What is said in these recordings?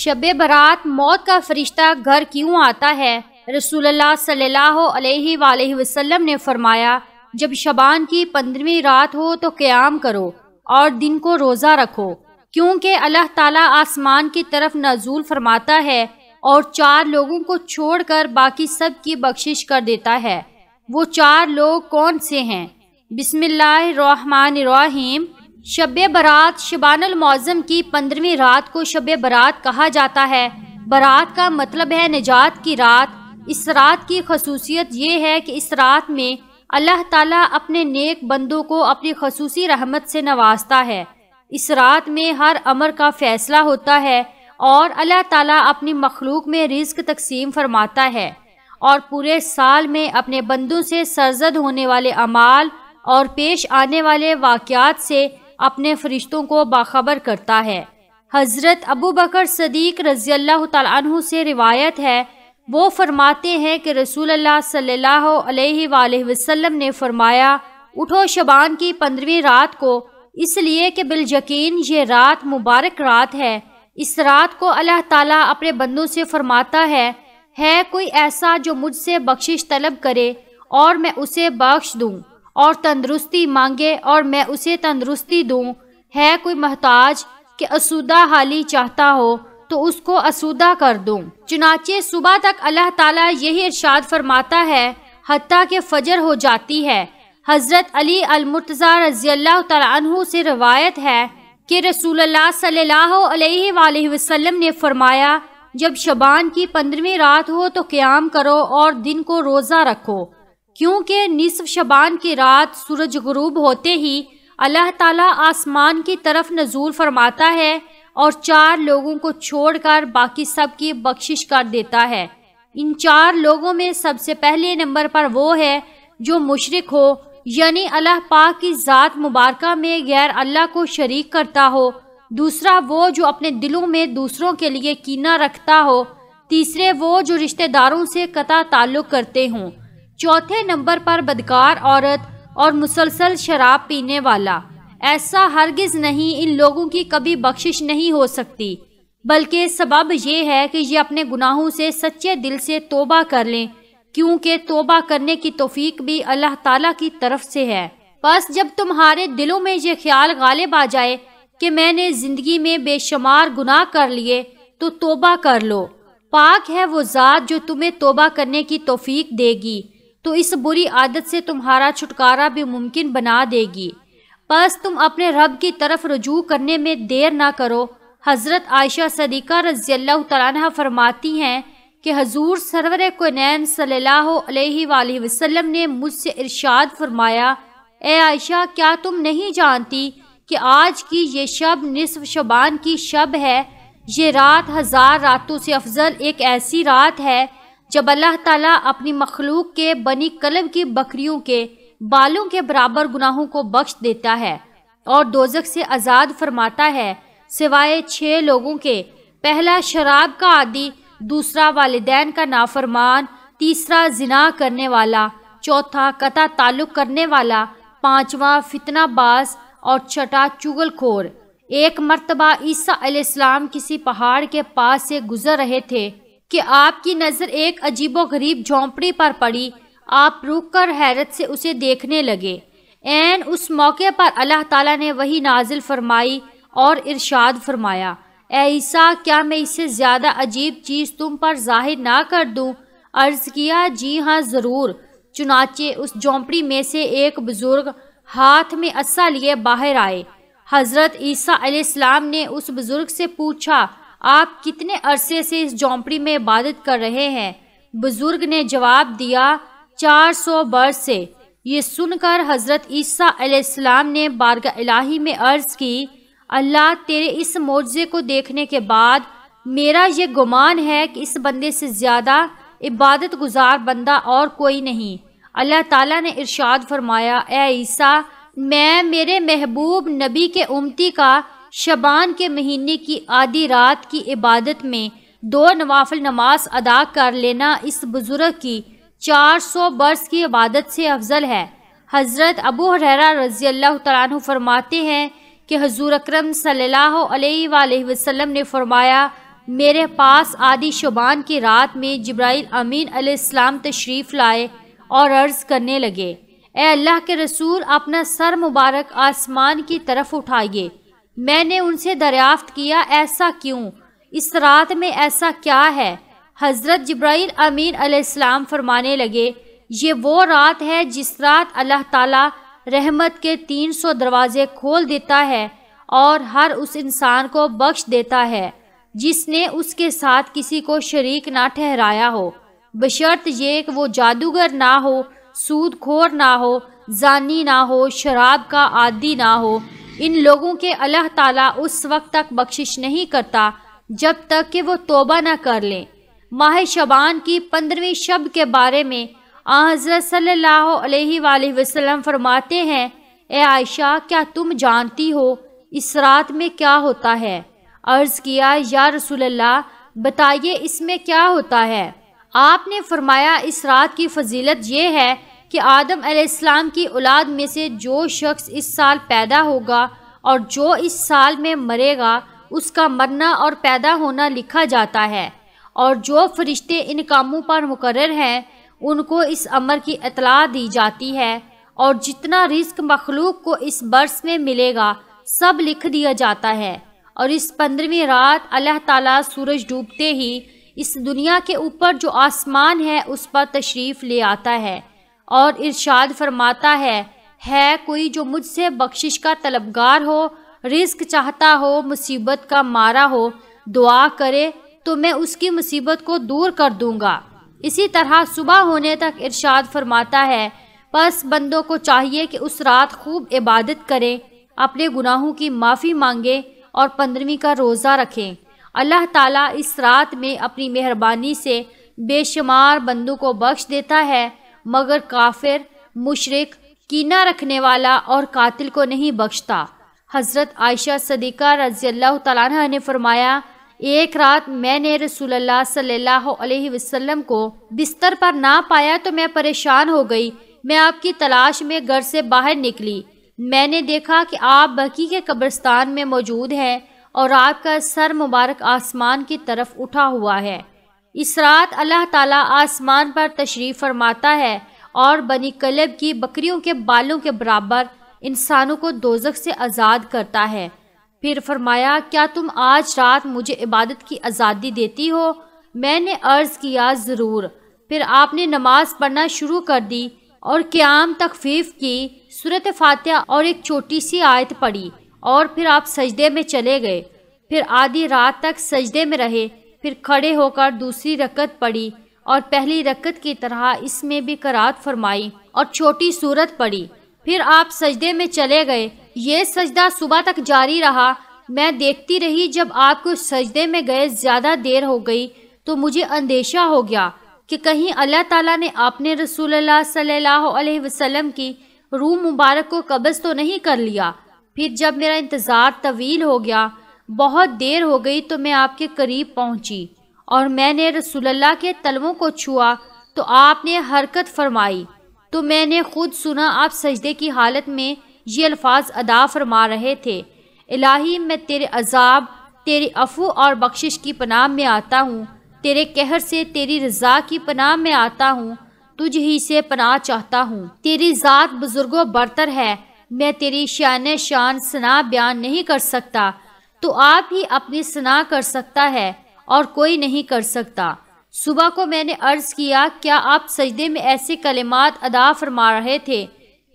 शब बरात मौत का फरिश्ता घर क्यों आता है रसूलुल्लाह सल्लल्लाहु अलैहि सल्ला वसल्लम ने फरमाया जब शबान की पंद्रहवीं रात हो तो क़्याम करो और दिन को रोज़ा रखो क्योंकि अल्लाह ताला आसमान की तरफ नजूल फरमाता है और चार लोगों को छोड़कर बाकी सब की बख्शिश कर देता है वो चार लोग कौन से हैं बिसमीम शब बारात शबानल मौज़म की पंद्रहवीं रात को शब बारात कहा जाता है बारात का मतलब है निजात की रात इस रात की खसूसियत ये है कि इस रात में अल्लाह ताला अपने नेक बंदों को अपनी खसूसी रहमत से नवाजता है इस रात में हर अमर का फ़ैसला होता है और अल्लाह ताला अपनी मखलूक में रिज्क तकसीम फरमाता है और पूरे साल में अपने बंदों से सरजद होने वाले अमाल और पेश आने वाले वाक़ से अपने फरिश्तों को बाखबर करता है हज़रत अबू बकर सदीक रज़ी अल्लाह तु से रिवायत है वो फरमाते हैं कि रसूल सल्ला वसम ने फरमाया उठो शबान की पंद्रवी रात को इसलिए कि यकीन ये रात मुबारक रात है इस रात को अल्लाह ताला अपने बंदों से फरमाता है है कोई ऐसा जो मुझसे बख्शिश तलब करे और मैं उसे बख्श दूँ और तंदरुस्ती मांगे और मैं उसे तंदरुस्ती दूँ है कोई महताज कि असुदा हाली चाहता हो तो उसको असुदा कर दूँ चुनाचे सुबह तक अल्लाह ताला यही इरशाद फरमाता है हती के फजर हो जाती है हज़रत अली अलमर्तज़ा रजी अल्लाह से रवायत है कि रसूल सल्लल्लाहु अलैहि वसल्लम ने फरमाया जब शबान की पंद्रहवीं रात हो तो क़्याम करो और दिन को रोज़ा रखो क्योंकि निसफ शबान की रात सूरज गरूब होते ही अल्लाह ताला आसमान की तरफ नजूल फरमाता है और चार लोगों को छोड़कर बाकी सब की बख्शिश कर देता है इन चार लोगों में सबसे पहले नंबर पर वो है जो मुशरक हो यानी अल्लाह पाक की ज़ात मुबारक में गैर अल्लाह को शरीक करता हो दूसरा वो जो अपने दिलों में दूसरों के लिए कीना रखता हो तीसरे वो जो रिश्तेदारों से कता ताल्लुक़ करते हों चौथे नंबर पर बदकार औरत और मुसलसल शराब पीने वाला ऐसा हरगिज़ नहीं इन लोगों की कभी बख्शिश नहीं हो सकती बल्कि सबब यह है कि ये अपने गुनाहों से सच्चे दिल से तोबा कर लें क्योंकि तोबा करने की तोफीक भी अल्लाह ताला की तरफ से है बस जब तुम्हारे दिलों में ये ख्याल गालिब आ जाए कि मैंने ज़िंदगी में बेशुमार गुनाह कर लिए तो तोबा कर लो पाक है वो ज़ात जो तुम्हें तोबा करने की तोफीक देगी तो इस बुरी आदत से तुम्हारा छुटकारा भी मुमकिन बना देगी बस तुम अपने रब की तरफ रजू करने में देर ना करो हज़रत आयशा सदीक़ा रज़ी तला फरमाती हैं कि हजूर सरवर को नैन सल्ला वसलम ने मुझसे इरशाद फरमाया ए आयशा क्या तुम नहीं जानती कि आज की ये शब निसफ शबान की शब है ये रात हज़ार रातों से अफजल एक ऐसी रात है जब अल्लाह ताला अपनी मखलूक के बनी कलब की बकरियों के बालों के बराबर गुनाहों को बख्श देता है और दोजक से आज़ाद फरमाता है सिवाय छः लोगों के पहला शराब का आदि दूसरा वालदेन का नाफरमान तीसरा जिना करने वाला चौथा कता ताल्लुक करने वाला पाँचवा फितना बास और छठा चुगलखोर एक मरतबा ईसा अलैहिस्सलाम किसी पहाड़ के पास से गुजर रहे थे कि आपकी नज़र एक अजीबोगरीब गरीब झोंपड़ी पर पड़ी आप रुककर हैरत से उसे देखने लगे एन उस मौके पर अल्लाह ताला ने वही नाजिल फरमाई और इरशाद फरमाया ऐसा क्या मैं इससे ज़्यादा अजीब चीज़ तुम पर जाहिर ना कर दूँ अर्ज़ किया जी हाँ ज़रूर चुनाचे उस झोंपड़ी में से एक बुज़ुर्ग हाथ में अस्सा लिए बाहर आए हज़रत ईसा ने उस बुज़ुर्ग से पूछा आप कितने अरसे से इस झोंपड़ी में इबादत कर रहे हैं बुजुर्ग ने जवाब दिया चार सौ बरस से ये सुनकर हजरत ईसा अलैहिस्सलाम ने बारगा इलाही में अर्ज की अल्लाह तेरे इस मोजे को देखने के बाद मेरा ये गुमान है कि इस बंदे से ज़्यादा इबादत गुजार बंदा और कोई नहीं अल्लाह ताला ने इरशाद फरमाया ईसा मैं मेरे महबूब नबी के उमती का शबान के महीने की आधी रात की इबादत में दो नवाफल नमाज अदा कर लेना इस बुज़ुर्ग की 400 बरस की इबादत से अफजल है हज़रत अबू हरा रज़ी अल्लाह तु फरमाते हैं कि हजूर अक्रम सल्लल्लाहु अलैहि ने फरमाया मेरे पास आदि शुबान की रात में जब्राइल अमीन अलैहिस्सलाम तशरीफ़ लाए और अर्ज़ करने लगे ए अल्लाह के रसूल अपना सर मुबारक आसमान की तरफ उठाइए मैंने उनसे दरियाफ्त किया ऐसा क्यों इस रात में ऐसा क्या है हज़रत जब्राइल अमीन अलैहिस्सलाम फरमाने लगे ये वो रात है जिस रात अल्लाह ताला रहमत के तीन सौ दरवाज़े खोल देता है और हर उस इंसान को बख्श देता है जिसने उसके साथ किसी को शरीक ना ठहराया हो बशर्त ये कि वो जादूगर ना हो सूद खोर ना हो जानी ना हो शराब का आदि ना हो इन लोगों के अल्लाह ताला उस वक्त तक बख्शिश नहीं करता जब तक कि वो तोबा ना कर लें माह शबान की पंद्रहवीं शब के बारे में आजरत सल्लाम वसल्लम फरमाते हैं ए आयशा क्या तुम जानती हो इस रात में क्या होता है अर्ज़ किया या रसोल्ला बताइए इसमें क्या होता है आपने फरमाया इस रात की फजीलत यह है कि आदम अलैहिस्सलाम की औलाद में से जो शख्स इस साल पैदा होगा और जो इस साल में मरेगा उसका मरना और पैदा होना लिखा जाता है और जो फरिश्ते इन कामों पर मुकर हैं उनको इस अमर की इतला दी जाती है और जितना रिस्क मखलूक को इस बर्स में मिलेगा सब लिख दिया जाता है और इस पंद्रहवीं रात अल्लाह ताला सूरज डूबते ही इस दुनिया के ऊपर जो आसमान है उस पर तशरीफ़ ले आता है और इरशाद फरमाता है है कोई जो मुझसे बख्शिश का तलबगार हो रिस्क चाहता हो मुसीबत का मारा हो दुआ करे तो मैं उसकी मुसीबत को दूर कर दूंगा इसी तरह सुबह होने तक इरशाद फरमाता है बस बंदों को चाहिए कि उस रात खूब इबादत करें अपने गुनाहों की माफ़ी मांगें और पंद्रहवीं का रोज़ा रखें अल्लाह ताला इस रात में अपनी मेहरबानी से बेशुमार बंदों को बख्श देता है मगर काफिर मुशरक कीना रखने वाला और कातिल को नहीं बख्शता हज़रत आयशा सदीक़ा रज़ी अल्लाह तला ने फरमाया एक रात मैंने रसूलुल्लाह सल्लल्लाहु अलैहि वसल्लम को बिस्तर पर ना पाया तो मैं परेशान हो गई मैं आपकी तलाश में घर से बाहर निकली मैंने देखा कि आप बकी के कब्रस्तान में मौजूद हैं और आपका सर मुबारक आसमान की तरफ उठा हुआ है इस रात अल्लाह ताला आसमान पर तशरीफ़ फरमाता है और बनी कलब की बकरियों के बालों के बराबर इंसानों को दोजक से आज़ाद करता है फिर फरमाया क्या तुम आज रात मुझे इबादत की आज़ादी देती हो मैंने अर्ज़ किया ज़रूर फिर आपने नमाज पढ़ना शुरू कर दी और क्याम तकफीफ की सूरत फातह और एक छोटी सी आयत पढ़ी और फिर आप सजदे में चले गए फिर आधी रात तक सजदे में रहे फिर खड़े होकर दूसरी रकत पढ़ी और पहली रकत की तरह इसमें भी करात फरमाई और छोटी सूरत पढ़ी फिर आप सजदे में चले गए ये सजदा सुबह तक जारी रहा मैं देखती रही जब आपको सजदे में गए ज़्यादा देर हो गई तो मुझे अंदेशा हो गया कि कहीं अल्लाह ताला ने आपने रसूलुल्लाह सल्लल्लाहु अलैहि वसल्लम की रूह मुबारक को कब्ज़ तो नहीं कर लिया फिर जब मेरा इंतज़ार तवील हो गया बहुत देर हो गई तो मैं आपके करीब पहुंची और मैंने रसूलल्लाह के तलवों को छुआ तो आपने हरकत फरमाई तो मैंने खुद सुना आप सजदे की हालत में ये अल्फाज अदा फरमा रहे थे इलाही मैं तेरे अजाब तेरे अफू और बख्शिश की पनाह में आता हूँ तेरे कहर से तेरी रज़ा की पनाह में आता हूँ तुझ ही से पनाह चाहता हूँ तेरी ज़ात बुज़ुर्गो बरतर है मैं तेरी शान शान सना बयान नहीं कर सकता तो आप ही अपनी सना कर सकता है और कोई नहीं कर सकता सुबह को मैंने अर्ज़ किया क्या आप सजदे में ऐसे कलिमात अदा फरमा रहे थे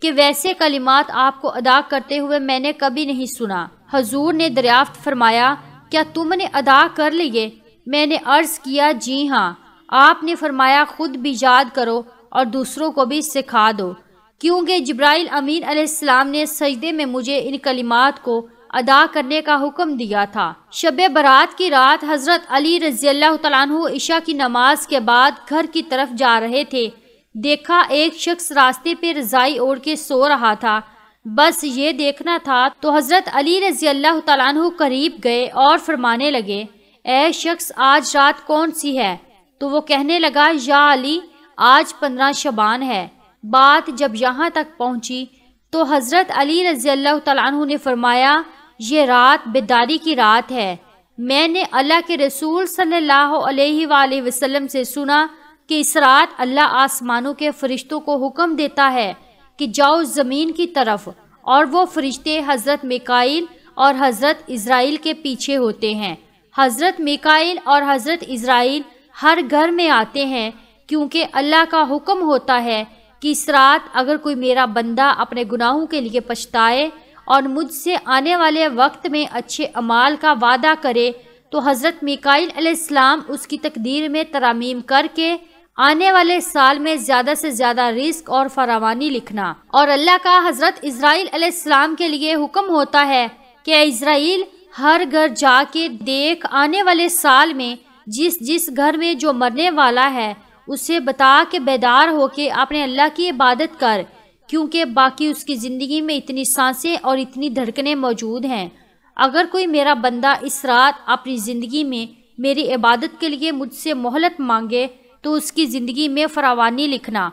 कि वैसे कलिमात आपको अदा करते हुए मैंने कभी नहीं सुना हजूर ने दरियाफ्त फरमाया क्या तुमने अदा कर लिए मैंने अर्ज़ किया जी हाँ आपने फरमाया खुद भी याद करो और दूसरों को भी सिखा दो क्योंकि जब्राइल अमीन अलैहिस्सलाम ने सजदे में मुझे इन कलिमात को अदा करने का हुक्म दिया था शब बारात की रात हज़रत अली रजील्ला ईशा की नमाज के बाद घर की तरफ जा रहे थे देखा एक शख्स रास्ते पे रजाई ओढ़ के सो रहा था बस ये देखना था तो हज़रत अली रजी अल्लाह तु करीब गए और फरमाने लगे ए शख्स आज रात कौन सी है तो वो कहने लगा या अली आज पंद्रह शबान है बात जब यहाँ तक पहुँची तो हज़रत अली रजी अल्लाह तु ने फरमाया ये रात बेदारी की रात है मैंने अल्लाह के रसूल सल्लल्लाहु अलैहि वसल्लम से सुना कि इस रात अल्लाह आसमानों के फरिश्तों को हुक्म देता है कि जाओ ज़मीन की तरफ और वो फरिश्ते हज़रत मिकाइल और हज़रत इसराइल के पीछे होते हैं हज़रत मिकाइल और हज़रत इसराइल हर घर में आते हैं क्योंकि अल्लाह का हुक्म होता है कि इस रात अगर कोई मेरा बंदा अपने गुनाहों के लिए पछताए और मुझसे आने वाले वक्त में अच्छे अमाल का वादा करे तो हज़रत मिकाइल इस्लाम उसकी तकदीर में तरामीम करके आने वाले साल में ज़्यादा से ज़्यादा रिस्क और फरावानी लिखना और अल्लाह का हज़रत इसराइल के लिए हुक्म होता है कि इसराइल हर घर जाके देख आने वाले साल में जिस जिस घर में जो मरने वाला है उसे बता के बेदार होके अपने अल्लाह की इबादत कर क्योंकि बाकी उसकी ज़िंदगी में इतनी सांसें और इतनी धड़कने मौजूद हैं अगर कोई मेरा बंदा इस रात अपनी ज़िंदगी में मेरी इबादत के लिए मुझसे मोहलत मांगे तो उसकी ज़िंदगी में फरावानी लिखना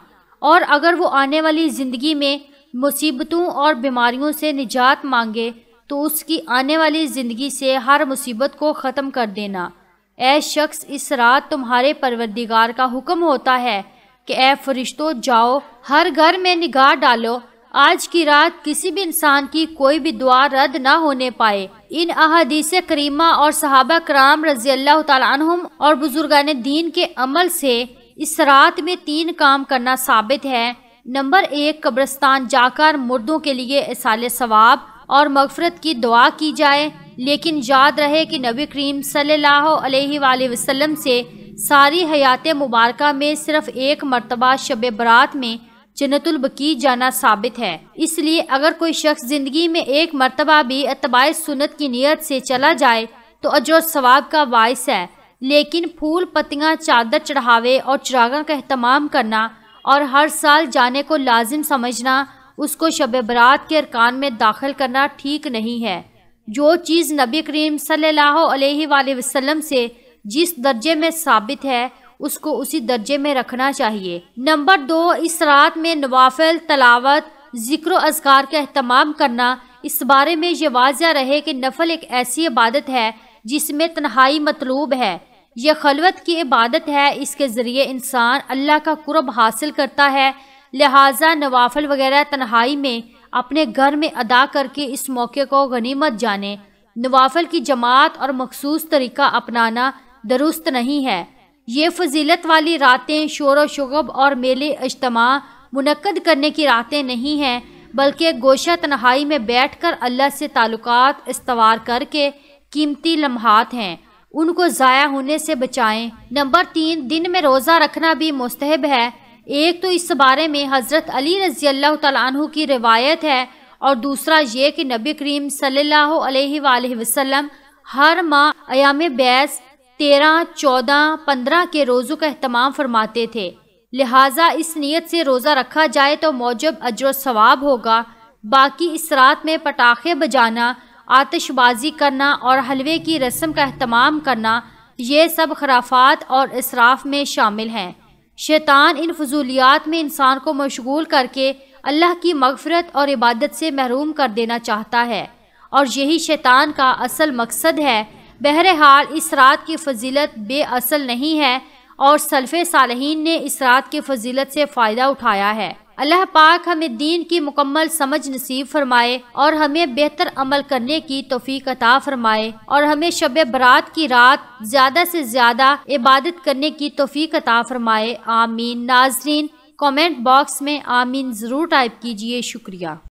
और अगर वो आने वाली ज़िंदगी में मुसीबतों और बीमारियों से निजात मांगे तो उसकी आने वाली ज़िंदगी से हर मुसीबत को ख़त्म कर देना ऐ शख्स इस रात तुम्हारे परवरदिगार का हुक्म होता है कि ए फरिश्तों जाओ हर घर में निगाह डालो आज की रात किसी भी इंसान की कोई भी दुआ रद्द ना होने पाए इन अहदीस करीमा और सहाबा कराम रजी अल्लाह तुम और बुजुर्गान दीन के अमल से इस रात में तीन काम करना साबित है नंबर एक कब्रस्तान जाकर मुर्दों के लिए इसाल सवाब और मगफरत की दुआ की जाए लेकिन याद रहे कि नबी करीम सल्लल्लाहु अलैहि वसल्लम से सारी हयात मुबारक में सिर्फ एक मरतबा शब बरात में जन्नतुलबकी जाना साबित है इसलिए अगर कोई शख्स ज़िंदगी में एक मरतबा भी अतबाय सुनत की नीयत से चला जाए तो अजो सवाब का वायस है लेकिन फूल पतियाँ चादर चढ़ावे और चिरागन का अहतमाम करना और हर साल जाने को लाजिम समझना उसको शब बरात के अरकान में दाखिल करना ठीक नहीं है जो चीज़ नबी करीम सल्लल्लाहु अलैहि वसल्लम से जिस दर्जे में साबित है उसको उसी दर्जे में रखना चाहिए नंबर दो इस रात में नवाफिल तलावत जिक्र अजगार का अहतमाम करना इस बारे में ये वाजह रहे कि नफल एक ऐसी इबादत है जिसमें तन्हाई मतलूब है यह खलवत की इबादत है इसके ज़रिए इंसान अल्लाह का कुरब हासिल करता है लिहाजा नवाफल वगैरह तन्हाई में अपने घर में अदा करके इस मौके को गनीमत जाने नवाफल की जमात और मखसूस तरीका अपनाना दुरुस्त नहीं है ये फजीलत वाली रातें शोर शुगब और मेले अजतम मुनद करने की रातें नहीं हैं बल्कि गोशा तनहाई में बैठ कर अल्लाह से ताल्लुकात इस्तवार करके कीमती लम्हात हैं उनको ज़ाया होने से बचाएं नंबर तीन दिन में रोज़ा रखना भी मुस्तहब है एक तो इस बारे में हज़रत अली रज़ी अल्लाह तु की रिवायत है और दूसरा ये कि नबी करीम सल्लल्लाहु अलैहि वसल्लम हर माह अयाम बैस तेरह चौदह पंद्रह के रोज़ों का अहतमाम फरमाते थे लिहाजा इस नीयत से रोज़ा रखा जाए तो मौजब अजर सवाब होगा बाकी इस रात में पटाखे बजाना आतशबाजी करना और हलवे की रस्म का अहतमाम करना ये सब खराफात और इसराफ में शामिल हैं शैतान इन फजूलियात में इंसान को मशगूल करके अल्लाह की मगफरत और इबादत से महरूम कर देना चाहता है और यही शैतान का असल मकसद है बहरहाल इस रात की फजीलत बेअसल नहीं है और सल्फ़ सालहीन ने इस रात की फजीलत से फ़ायदा उठाया है अल्लाह पाक हमें दीन की मुकम्मल समझ नसीब फरमाए और हमें बेहतर अमल करने की तोफ़ी अता फरमाए और हमें शब बरात की रात ज़्यादा से ज़्यादा इबादत करने की तोफ़ी अता फरमाए आमीन नाजरीन कमेंट बॉक्स में आमीन ज़रूर टाइप कीजिए शुक्रिया